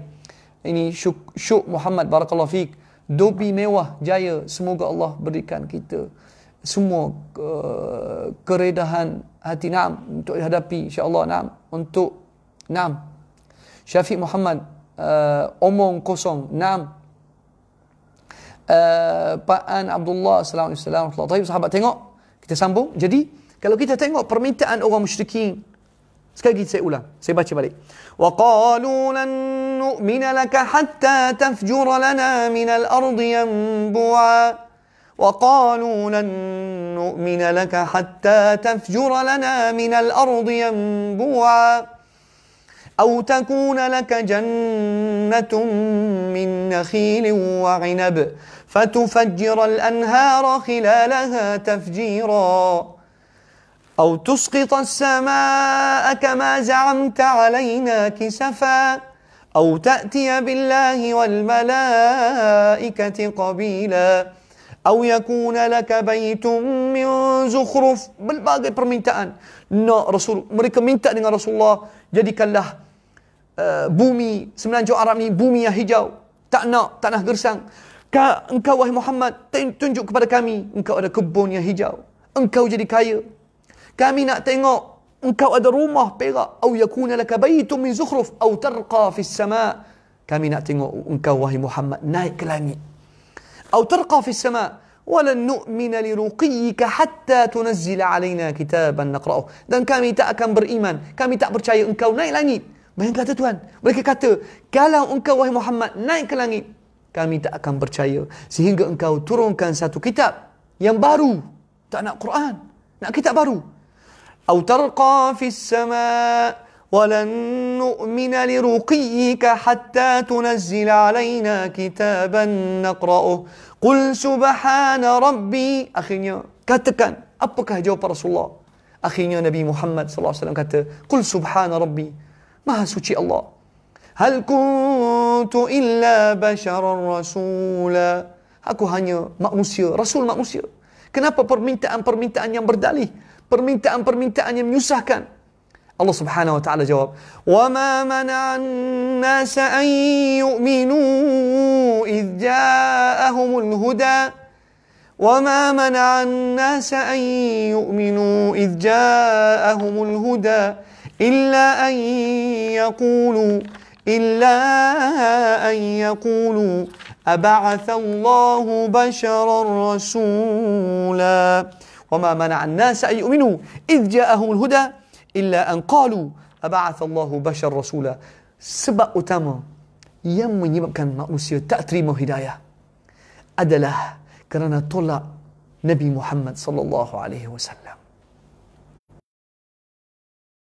ini syuk, syuk Muhammad barakallahu fik dobi mewah jaya semoga Allah berikan kita semua uh, keredahan hati nam untuk hadapi. Insya Allah nam untuk nam Syafiq Muhammad omong kosong. Enam. Uh, Pak An Abdullah Assalamualaikum warahmatullahi wabarakatuh. Sahabat tengok. Kita sambung. Jadi kalau kita tengok permintaan orang musyrikin. Sekali lagi saya ulang. Saya baca balik. وَقَالُوا لَنْ نُؤْمِنَ لَكَ حَتَّى تَفْجُرَ لَنَا مِنَ الْأَرْضِ يَنْبُعًا وَقَالُوا لَنْ نُؤْمِنَ لَكَ حَتَّى تَفْجُرَ لَنَا مِنَ الْأَرْضِ يَنْبُعًا أو تكون لك جنة من نخيل وعنب فتفجر الأنهار خلالها تفجيرا أو تسقط السماء كما زعمت علينا كسفا أو تأتي بالله والملائكة قبيلا أو يكون لك بيت من زخرف berbagai permintaan. Nak Rasul mereka رسول الله جدك الله Eh, bumi semenanjung Arab ni bumi yang hijau tak nak tanah gersang Ka, engkau wahai Muhammad tunjuk kepada kami engkau ada kebun yang hijau engkau jadi kaya kami nak tengok engkau ada rumah perak au yakuna laka baitun min zukhruf au tarqa fi sama kami nak tengok engkau wahai Muhammad naik ke langit au tarqa fi sama walan nu'mina li ruqiyika hatta tunzila alaina kitaban naqra'uh dan kami tak akan beriman kami tak percaya engkau naik langit Bayangkan kata Tuhan. Mereka kata, kalau engkau wahai Muhammad naik ke langit, kami tak akan percaya sehingga engkau turunkan satu kitab yang baru. Tak nak Quran. Nak kitab baru. Au tarqa fis sama' walan nu'min li ruqiyika hatta tunzil alaina kitaban naqra'u qul subhana rabbi akhirnya katakan apakah jawapan Rasulullah akhirnya Nabi Muhammad sallallahu alaihi wasallam kata qul subhana rabbi Maha suci Allah. Hal kuntu illa basyaran rasula. Aku hanya manusia, rasul manusia. Kenapa permintaan-permintaan yang berdalih? Permintaan-permintaan yang menyusahkan. Allah Subhanahu wa taala jawab, "Wa ma mana'an nas an yu'minu idh ja'ahumul huda." وما منع الناس أن يؤمنوا إذ جاءهم الهدى إلا أن يقولوا إلا أن يقولوا أبعث الله بشرا رسولا وما منع الناس أن يؤمنوا إذ جاءهم الهدى إلا أن قالوا أبعث الله بشرا رسولا سبأ أتاما yang menyebabkan manusia tak terima hidayah adalah kerana tolak محمد صلى الله عليه وسلم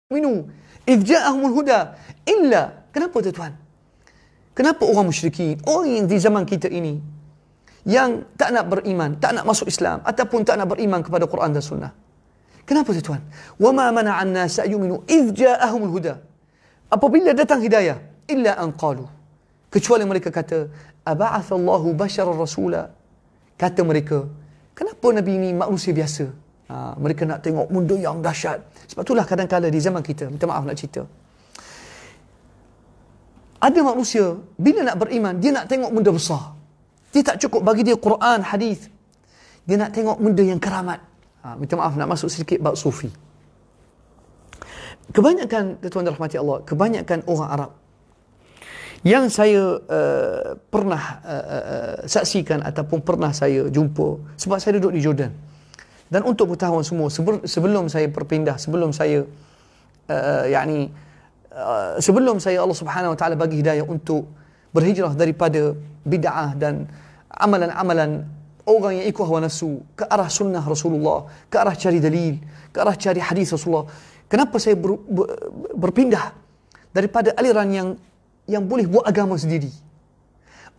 minu iz ja'ahumul huda illa kenapa tuan kenapa orang musyrikin orang yang di zaman kita ini yang tak nak beriman tak nak masuk Islam ataupun tak nak beriman kepada Quran dan sunnah kenapa tuan wama mana'a an-nas yu'minu iz ja'ahumul huda apabila datang hidayah illa an qalu kecuali mereka kata aba'athallahu basharar rasula kata mereka kenapa nabi ini manusia biasa Ha, mereka nak tengok mundur yang dahsyat. Sebab itulah kadang-kadang di zaman kita, minta maaf nak cerita. Ada manusia, bila nak beriman, dia nak tengok benda besar. Dia tak cukup bagi dia Quran, hadis. Dia nak tengok benda yang keramat. Ha, minta maaf nak masuk sedikit bab sufi. Kebanyakan, Tuan dan Rahmati Allah, kebanyakan orang Arab. Yang saya uh, pernah uh, uh, saksikan ataupun pernah saya jumpa. Sebab saya duduk di Jordan. Dan untuk pengetahuan semua sebelum saya berpindah, sebelum saya uh, yakni uh, sebelum saya Allah Subhanahu Wa Taala bagi hidayah untuk berhijrah daripada bid'ah dan amalan-amalan orang yang ikut hawa nafsu ke arah sunnah Rasulullah, ke arah cari dalil, ke arah cari hadis Rasulullah. Kenapa saya ber, ber, berpindah daripada aliran yang yang boleh buat agama sendiri?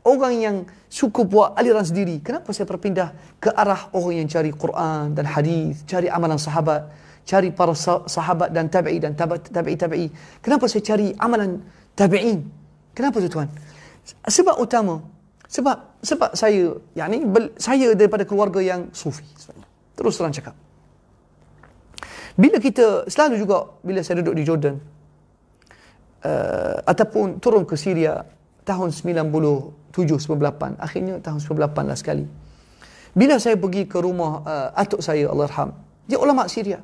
orang yang suka buat aliran sendiri. Kenapa saya berpindah ke arah orang yang cari Quran dan hadis, cari amalan sahabat, cari para sahabat dan tabi'i dan tabi'i tabi'i. Kenapa saya cari amalan tabi'in? Kenapa tu tuan? Sebab utama, sebab sebab saya yakni saya daripada keluarga yang sufi sebenarnya. Terus terang cakap. Bila kita selalu juga bila saya duduk di Jordan uh, ataupun turun ke Syria tahun 90 tujuh, sembilan lapan. Akhirnya tahun sembilan lapan lah sekali. Bila saya pergi ke rumah uh, atuk saya, Allahyarham, dia ulama Syria.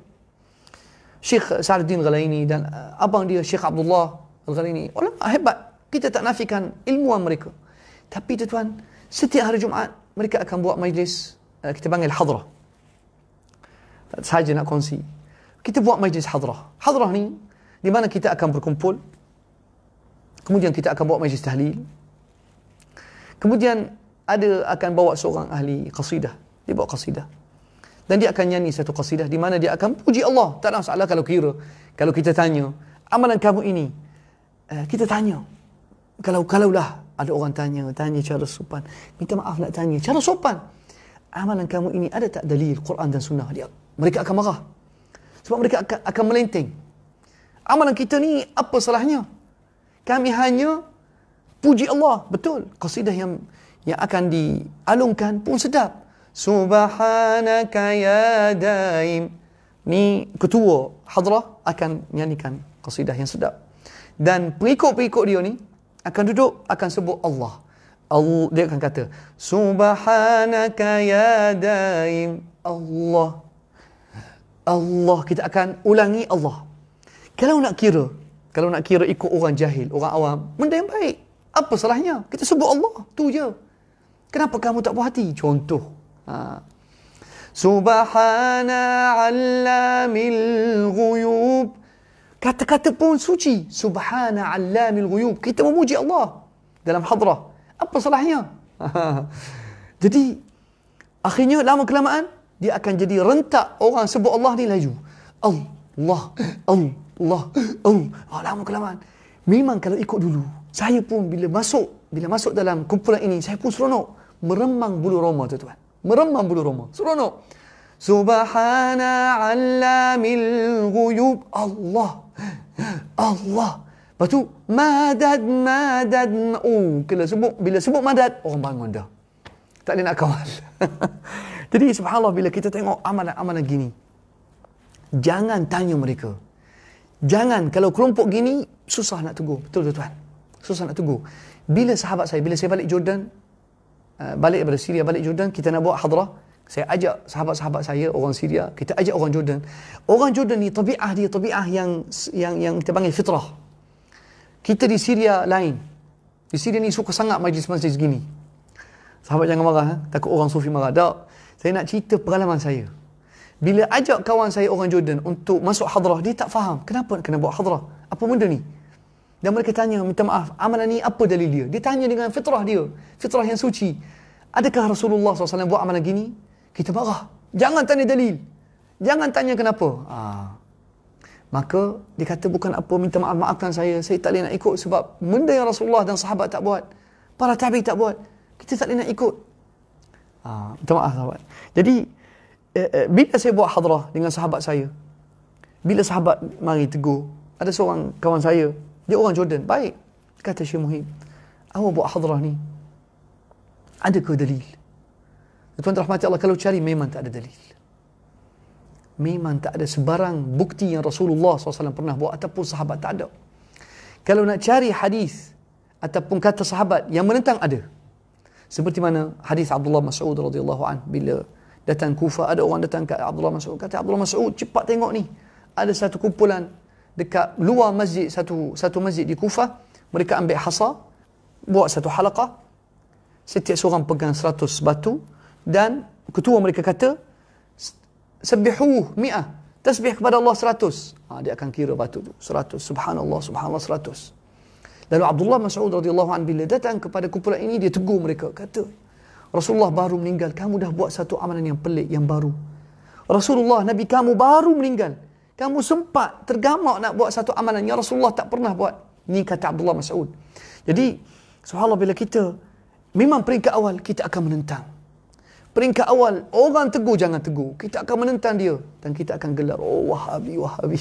Syekh Sardin Ghalaini dan uh, abang dia, Syekh Abdullah Ghalaini. Ulama hebat. Kita tak nafikan ilmuan mereka. Tapi tuan-tuan, setiap hari Jumaat, mereka akan buat majlis, uh, kita panggil hadrah. Sahaja nak kongsi. Kita buat majlis hadrah. Hadrah ni, di mana kita akan berkumpul. Kemudian kita akan buat majlis tahlil. Kemudian ada akan bawa seorang ahli qasidah. Dia bawa qasidah. Dan dia akan nyanyi satu qasidah di mana dia akan puji Allah. Tak ada masalah kalau kira. Kalau kita tanya, amalan kamu ini? Eh, kita tanya. Kalau kalaulah ada orang tanya, tanya cara sopan. Minta maaf nak tanya, cara sopan. Amalan kamu ini ada tak dalil Quran dan sunnah? Dia, mereka akan marah. Sebab mereka akan, akan melenting. Amalan kita ni apa salahnya? Kami hanya Puji Allah, betul. Qasidah yang yang akan dialungkan pun sedap. Subhanaka ya daim. Ni ketua hadrah akan nyanyikan qasidah yang sedap. Dan pengikut-pengikut dia ni akan duduk, akan sebut Allah. Allah dia akan kata subhanaka ya daim Allah Allah kita akan ulangi Allah kalau nak kira kalau nak kira ikut orang jahil orang awam benda yang baik apa salahnya? Kita sebut Allah. tu je. Kenapa kamu tak puas hati? Contoh. Ha. Subhana allamil Guyub Kata-kata pun suci. Subhana allamil Guyub Kita memuji Allah. Dalam hadrah. Apa salahnya? Ha. Jadi, akhirnya lama kelamaan, dia akan jadi rentak orang sebut Allah ni laju. Allah. Allah. Allah. Allah. Oh, lama kelamaan. Memang kalau ikut dulu, saya pun bila masuk bila masuk dalam kumpulan ini saya pun seronok meremang bulu roma tu tuan meremang bulu roma seronok subhana allamil ghuyub Allah Allah lepas tu madad madad oh bila sebut bila sebut madad orang bangun dah tak boleh nak kawal jadi subhanallah bila kita tengok amalan-amalan gini jangan tanya mereka jangan kalau kelompok gini susah nak tunggu betul tu tuan, tuan? susah nak tegur. Bila sahabat saya, bila saya balik Jordan, eh, balik dari Syria, balik Jordan, kita nak buat hadrah, saya ajak sahabat-sahabat saya orang Syria, kita ajak orang Jordan. Orang Jordan ni tabiah dia tabiah yang yang yang kita panggil fitrah. Kita di Syria lain. Di Syria ni suka sangat majlis-majlis gini. Sahabat jangan marah, ha? takut orang sufi marah. Tak, saya nak cerita pengalaman saya. Bila ajak kawan saya orang Jordan untuk masuk hadrah, dia tak faham. Kenapa kena buat hadrah? Apa benda ni? Dan mereka tanya, minta maaf, amalan ini apa dalil dia? Dia tanya dengan fitrah dia, fitrah yang suci. Adakah Rasulullah SAW buat amalan gini? Kita marah. Jangan tanya dalil. Jangan tanya kenapa. Ah. Maka dia kata bukan apa minta maaf maafkan saya saya tak boleh nak ikut sebab benda yang Rasulullah dan sahabat tak buat para tabi tak buat kita tak boleh nak ikut. Ah, minta maaf sahabat. Jadi eh, eh, bila saya buat hadrah dengan sahabat saya bila sahabat mari tegur ada seorang kawan saya dia orang Jordan. Baik. Kata Syekh Muhib. Awak buat hadrah ni. Ada ke dalil? Ya Tuan rahmati Allah kalau cari memang tak ada dalil. Memang tak ada sebarang bukti yang Rasulullah SAW pernah buat ataupun sahabat tak ada. Kalau nak cari hadis ataupun kata sahabat yang menentang ada. Seperti mana hadis Abdullah Mas'ud radhiyallahu an bila datang Kufa ada orang datang ke Abdullah Mas'ud kata Abdullah Mas'ud cepat tengok ni ada satu kumpulan dekat luar masjid satu satu masjid di Kufah mereka ambil hasa buat satu halaqa setiap seorang pegang seratus batu dan ketua mereka kata sebihu mi'ah tasbih kepada Allah seratus ha, dia akan kira batu tu 100 subhanallah subhanallah seratus lalu Abdullah Mas'ud radhiyallahu anhu bila datang kepada kumpulan ini dia tegur mereka kata Rasulullah baru meninggal kamu dah buat satu amalan yang pelik yang baru Rasulullah Nabi kamu baru meninggal kamu sempat tergamak nak buat satu amalan yang Rasulullah tak pernah buat. Ni kata Abdullah Mas'ud. Jadi, subhanallah bila kita, memang peringkat awal kita akan menentang. Peringkat awal, orang teguh jangan teguh Kita akan menentang dia. Dan kita akan gelar, oh wahabi, wahabi.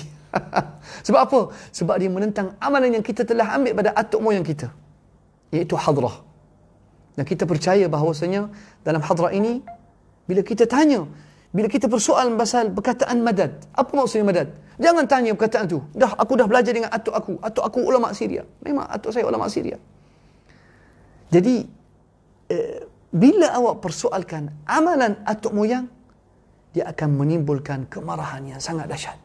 Sebab apa? Sebab dia menentang amalan yang kita telah ambil pada atuk moyang kita. Iaitu hadrah. Dan kita percaya bahawasanya dalam hadrah ini, bila kita tanya, bila kita persoal pasal perkataan madad, apa maksudnya madad? Jangan tanya perkataan tu. Dah aku dah belajar dengan atuk aku. Atuk aku ulama Syria. Memang atuk saya ulama Syria. Jadi eh, bila awak persoalkan amalan atuk moyang, dia akan menimbulkan kemarahan yang sangat dahsyat.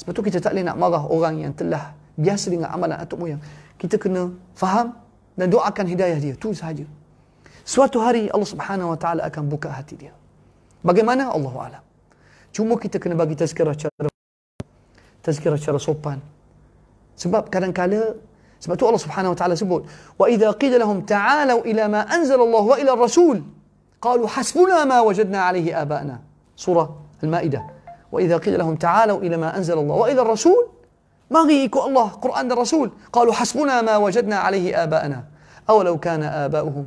Sebab tu kita tak boleh nak marah orang yang telah biasa dengan amalan atuk moyang. Kita kena faham dan doakan hidayah dia. Tu sahaja. Suatu hari Allah Subhanahu Wa Taala akan buka hati dia. Bagaimana? Allah alam. Cuma kita kena bagi tazkirah secara tazkirah secara sopan. Sebab kadang-kala sebab tu Allah Subhanahu wa taala sebut, "Wa idza qila lahum ta'alu ila ma anzala Allah wa ila ar rasul qalu hasbuna ma wajadna alayhi aba'ana." Surah Al-Maidah. "Wa idza qila lahum ta'alu ila ma anzala Allah wa ila rasul" Mari ikut Allah, Quran dan Rasul. Qalu hasbuna ma wajadna alayhi aba'ana. Aw law kana aba'uhum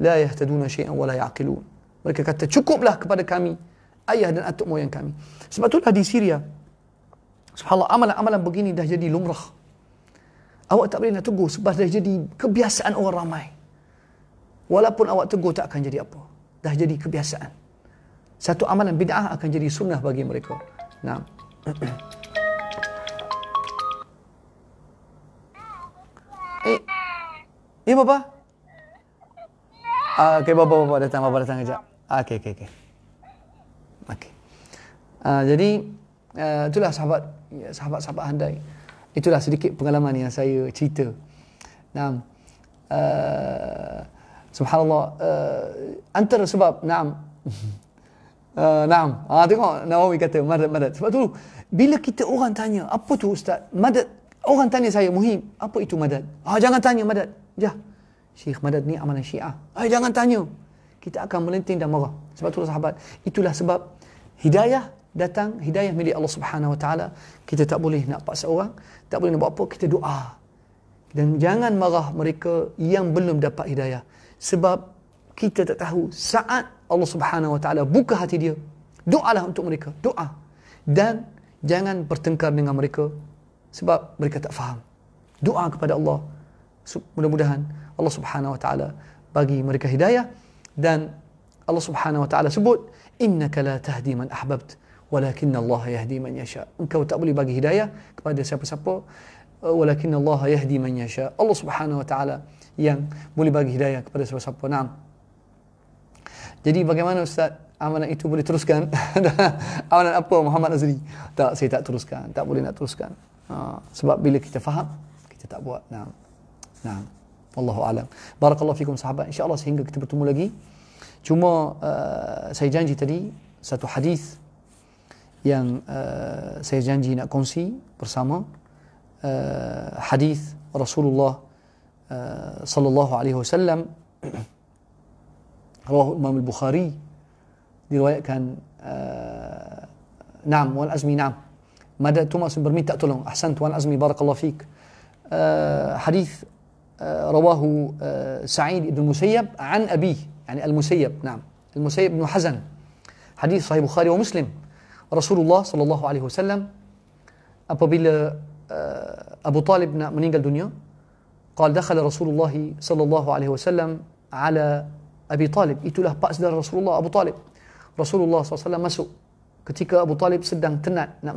la yahtaduna shay'an wa la ya'qilun. Mereka kata, cukuplah kepada kami. Ayah dan atuk moyang kami. Sebab itulah di Syria. Subhanallah, amalan-amalan begini dah jadi lumrah. Awak tak boleh nak tegur sebab dah jadi kebiasaan orang ramai. Walaupun awak tegur tak akan jadi apa. Dah jadi kebiasaan. Satu amalan bid'ah akan jadi sunnah bagi mereka. Nah. eh. Eh, Bapak? Ah, okay, Bapak, Bapak datang. Bapak datang sekejap. Ah, okey, okey, okey. Okey. Uh, jadi uh, itulah sahabat sahabat-sahabat handai. Itulah sedikit pengalaman yang saya cerita. Naam. Uh, subhanallah uh, antara sebab naam uh, naam ah uh, tengok Nawawi kata madad madad sebab tu bila kita orang tanya apa tu ustaz madad orang tanya saya muhim apa itu madad ah jangan tanya madad jah syekh madad ni amalan syiah ah jangan tanya kita akan melenting dan marah. Sebab itulah sahabat, itulah sebab hidayah datang, hidayah milik Allah Subhanahu Wa Taala. Kita tak boleh nak paksa orang, tak boleh nak buat apa, kita doa. Dan jangan marah mereka yang belum dapat hidayah. Sebab kita tak tahu saat Allah Subhanahu Wa Taala buka hati dia, doalah untuk mereka, doa. Dan jangan bertengkar dengan mereka sebab mereka tak faham. Doa kepada Allah. Mudah-mudahan Allah Subhanahu Wa Taala bagi mereka hidayah dan Allah Subhanahu wa taala sebut innaka la tahdi man ahbabt walakin Allah yahdi man yasha engkau tak boleh bagi hidayah kepada siapa-siapa eh, walakin Allah yahdi man yasha Allah Subhanahu wa taala yang boleh bagi hidayah kepada siapa-siapa nعم jadi bagaimana ustaz amalan itu boleh teruskan amalan apa Muhammad Azri tak saya tak teruskan tak boleh nak teruskan ha, sebab bila kita faham kita tak buat nعم nعم nah. Wallahu alam. Barakallahu fikum sahabat. Insya-Allah sehingga kita bertemu lagi. Cuma uh, saya janji tadi satu hadis yang uh, saya janji nak kongsi bersama uh, hadis Rasulullah uh, sallallahu alaihi wasallam rawahu Imam Al-Bukhari diriwayatkan uh, Naam wal Azmi Naam Mada Tuma Sumber minta tolong Ahsan Tuan Azmi Barakallah Fik uh, Hadith آه، رواه آه، سعيد بن المسيب عن أبيه يعني المسيب نعم المسيب بن حزن حديث صحيح البخاري ومسلم رسول الله صلى الله عليه وسلم apabila آه، أبو طالب نا meninggal dunia قال دخل رسول الله صلى الله عليه وسلم على أبي طالب إيت له بأس دار رسول الله أبو طالب رسول الله صلى الله عليه وسلم masuk ketika أبو طالب sedang تنع nak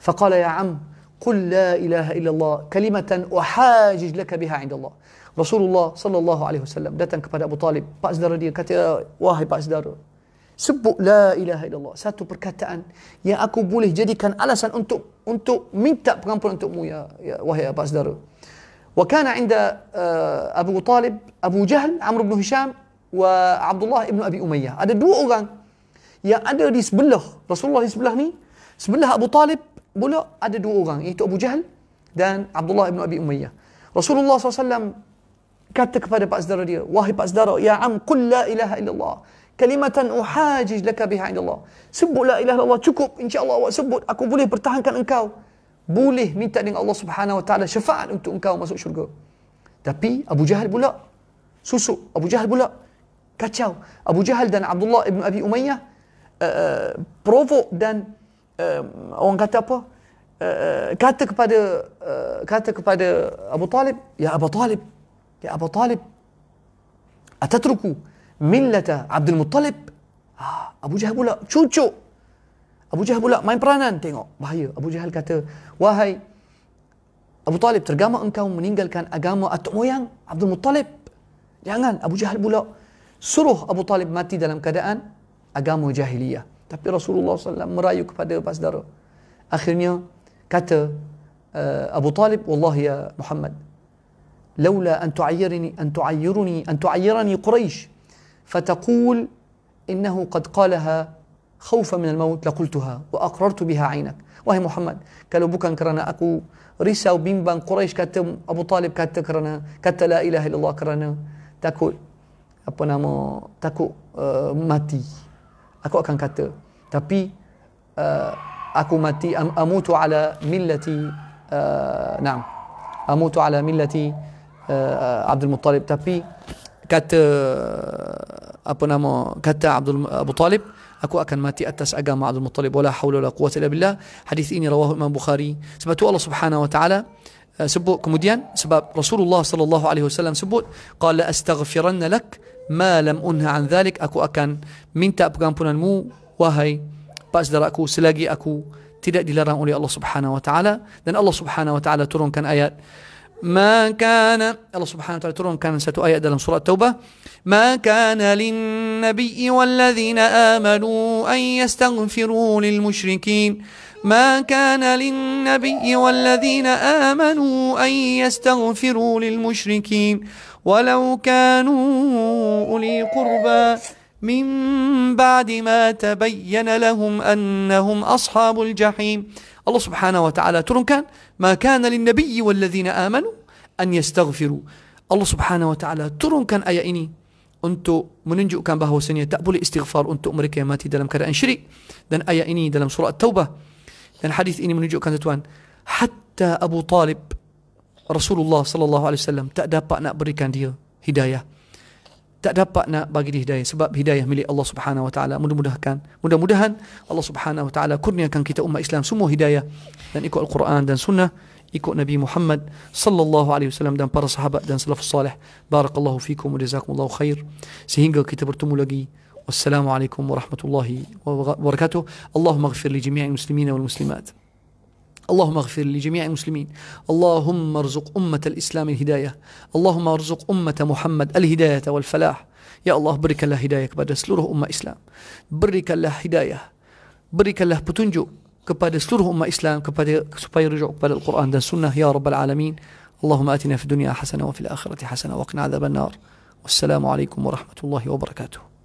فقال يا عم قل لا إله إلا الله كلمة أحاجج لك بها عند الله رسول الله صلى الله عليه وسلم datang kepada أبو طالب Pak Zdara dia kata Wahai Pak Zdara Sebut la ilaha illallah Satu perkataan Yang aku boleh jadikan alasan untuk Untuk minta pengampunan untukmu ya, ya Wahai Pak Zdara Wa kana inda uh, Abu Talib Abu Jahl Amr ibn Hisham Wa Abdullah ibn Abi Umayyah Ada dua orang Yang ada di sebelah Rasulullah di sebelah ni Sebelah Abu Talib pula ada dua orang iaitu Abu Jahal dan Abdullah bin Abi Umayyah. Rasulullah SAW kata kepada Pak Zdara dia, Wahai Pak Zdara, Ya Am, Qul la ilaha illallah. Kalimatan uhajij laka biha illallah. Sebut la ilaha illallah, cukup. InsyaAllah awak sebut, aku boleh pertahankan engkau. Boleh minta dengan Allah Subhanahu Wa Taala syafaat untuk engkau masuk syurga. Tapi Abu Jahal pula, susuk. Abu Jahal pula, kacau. Abu Jahal dan Abdullah ibn Abi Umayyah, uh, provok dan uh, orang kata apa? Uh, kata kepada uh, kata kepada Abu Talib, ya Abu Talib, ya Abu Talib, atatruku millata Abdul Mutalib Ah, Abu Jahal pula cucuk. Abu Jahal pula main peranan tengok bahaya. Abu Jahal kata, wahai Abu Talib, tergama engkau meninggalkan agama atau moyang Abdul Muttalib. Jangan, Abu Jahal pula suruh Abu Talib mati dalam keadaan agama jahiliyah. Tapi Rasulullah SAW merayu kepada pasdara. Akhirnya kata uh, Abu Talib, Wallah ya Muhammad, لولا أن تعيرني أن تعيرني أن تعيرني قريش فتقول إنه قد قالها خوفا من الموت لقلتها وأقررت بها عينك وهي محمد قالوا بكن كرنا أكو رسا وبنبان قريش كاتم أبو طالب كات كرنا كات لا إله إلا الله كرنا تاكو أبو نامو تاكو ماتي aku akan kata tapi uh, aku mati am, amutu ala millati uh, naam amutu ala millati uh, Abdul Muttalib tapi kata apa nama kata Abdul uh, Abu Talib aku akan mati atas agama Abdul Muttalib wala haula wala quwwata illa billah hadis ini rawahu Imam Bukhari sebab tu Allah Subhanahu wa taala uh, sebut kemudian sebab Rasulullah sallallahu alaihi wasallam sebut qala astaghfiranna lak ما لم أنهى عن ذلك أكو أكن من تأبغان بنان مو وهي بأس در أكو سلاقي أكو تدأ دي لران أولي الله سبحانه وتعالى لأن الله سبحانه وتعالى ترون كان آيات ما كان الله سبحانه وتعالى ترون كان ستو آيات دلن سورة التوبة ما كان للنبي والذين آمنوا أن يستغفروا للمشركين ما كان للنبي والذين آمنوا أن يستغفروا للمشركين ولو كانوا أولي قربى من بعد ما تبين لهم أنهم أصحاب الجحيم الله سبحانه وتعالى ترمكان ما كان للنبي والذين آمنوا أن يستغفروا الله سبحانه وتعالى ترمكان أي إني أنت مننجو كان بها وسنية تأبل استغفار أنت أمرك يا ماتي دلم كذا أنشري دن أي إني دلم سورة التوبة دن حديث إني مننجو كان تتوان حتى أبو طالب Rasulullah sallallahu alaihi wasallam tak dapat nak berikan dia hidayah. Tak dapat nak bagi dia hidayah sebab hidayah milik Allah Subhanahu wa taala. Mudah-mudahkan, mudah-mudahan Allah Subhanahu wa taala kurniakan kita umat Islam semua hidayah dan ikut Al-Quran dan sunnah ikut Nabi Muhammad sallallahu alaihi wasallam dan para sahabat dan salafus salih. Barakallahu Fiikum wa jazakumullahu khair. Sehingga kita bertemu lagi. Wassalamualaikum warahmatullahi wabarakatuh. Allahumma ighfir li jami'il muslimina wal muslimat. اللهم اغفر لجميع المسلمين اللهم ارزق أمة الإسلام الهداية اللهم ارزق أمة محمد الهداية والفلاح يا الله برك الله هداية kepada seluruh أمة إسلام برك الله هداية برك الله بتنجو kepada seluruh أمة إسلام kepada supaya رجوع kepada القرآن dan سنة يا رب العالمين اللهم آتنا في الدنيا حسنة وفي الآخرة حسنة وقنا عذاب النار والسلام عليكم ورحمة الله وبركاته